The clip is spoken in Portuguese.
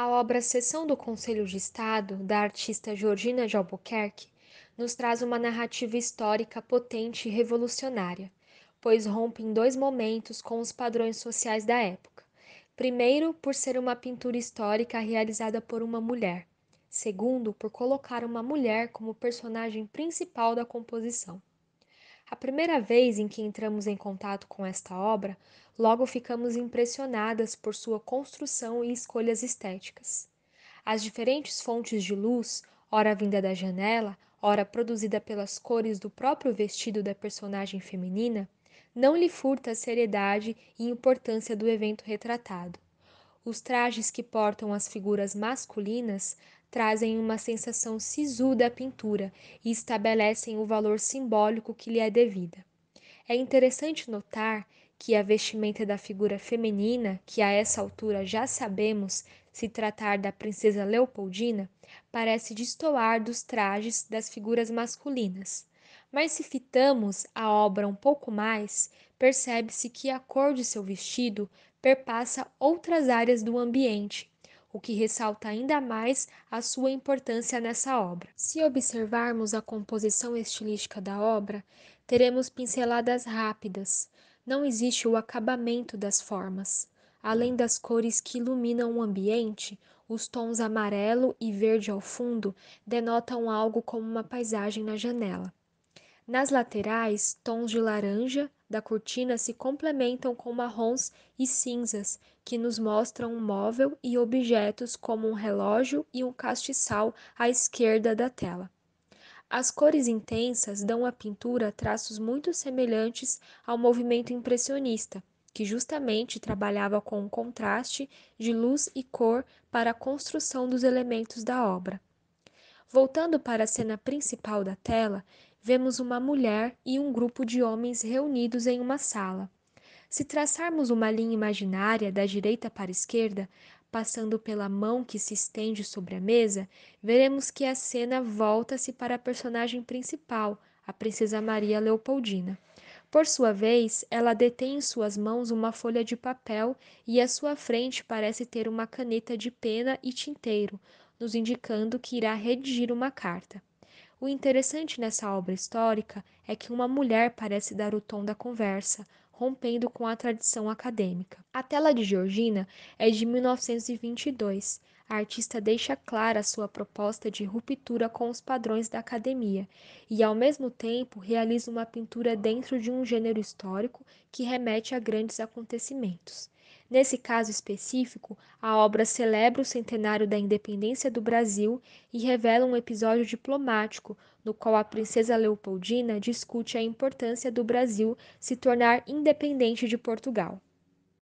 A obra Sessão do Conselho de Estado, da artista Georgina de Albuquerque, nos traz uma narrativa histórica potente e revolucionária, pois rompe em dois momentos com os padrões sociais da época. Primeiro, por ser uma pintura histórica realizada por uma mulher. Segundo, por colocar uma mulher como personagem principal da composição. A primeira vez em que entramos em contato com esta obra, logo ficamos impressionadas por sua construção e escolhas estéticas. As diferentes fontes de luz, ora vinda da janela, ora produzida pelas cores do próprio vestido da personagem feminina, não lhe furta a seriedade e importância do evento retratado. Os trajes que portam as figuras masculinas trazem uma sensação sisuda à pintura e estabelecem o valor simbólico que lhe é devida. É interessante notar que a vestimenta da figura feminina, que a essa altura já sabemos se tratar da princesa Leopoldina, parece destoar dos trajes das figuras masculinas. Mas se fitamos a obra um pouco mais, percebe-se que a cor de seu vestido perpassa outras áreas do ambiente, o que ressalta ainda mais a sua importância nessa obra. Se observarmos a composição estilística da obra, teremos pinceladas rápidas. Não existe o acabamento das formas. Além das cores que iluminam o ambiente, os tons amarelo e verde ao fundo denotam algo como uma paisagem na janela. Nas laterais, tons de laranja, da cortina se complementam com marrons e cinzas, que nos mostram um móvel e objetos como um relógio e um castiçal à esquerda da tela. As cores intensas dão à pintura traços muito semelhantes ao movimento impressionista, que justamente trabalhava com o contraste de luz e cor para a construção dos elementos da obra. Voltando para a cena principal da tela, vemos uma mulher e um grupo de homens reunidos em uma sala. Se traçarmos uma linha imaginária da direita para a esquerda, passando pela mão que se estende sobre a mesa, veremos que a cena volta-se para a personagem principal, a princesa Maria Leopoldina. Por sua vez, ela detém em suas mãos uma folha de papel e à sua frente parece ter uma caneta de pena e tinteiro, nos indicando que irá redigir uma carta. O interessante nessa obra histórica é que uma mulher parece dar o tom da conversa, rompendo com a tradição acadêmica. A tela de Georgina é de 1922. A artista deixa clara sua proposta de ruptura com os padrões da academia e, ao mesmo tempo, realiza uma pintura dentro de um gênero histórico que remete a grandes acontecimentos. Nesse caso específico, a obra celebra o centenário da independência do Brasil e revela um episódio diplomático no qual a princesa Leopoldina discute a importância do Brasil se tornar independente de Portugal.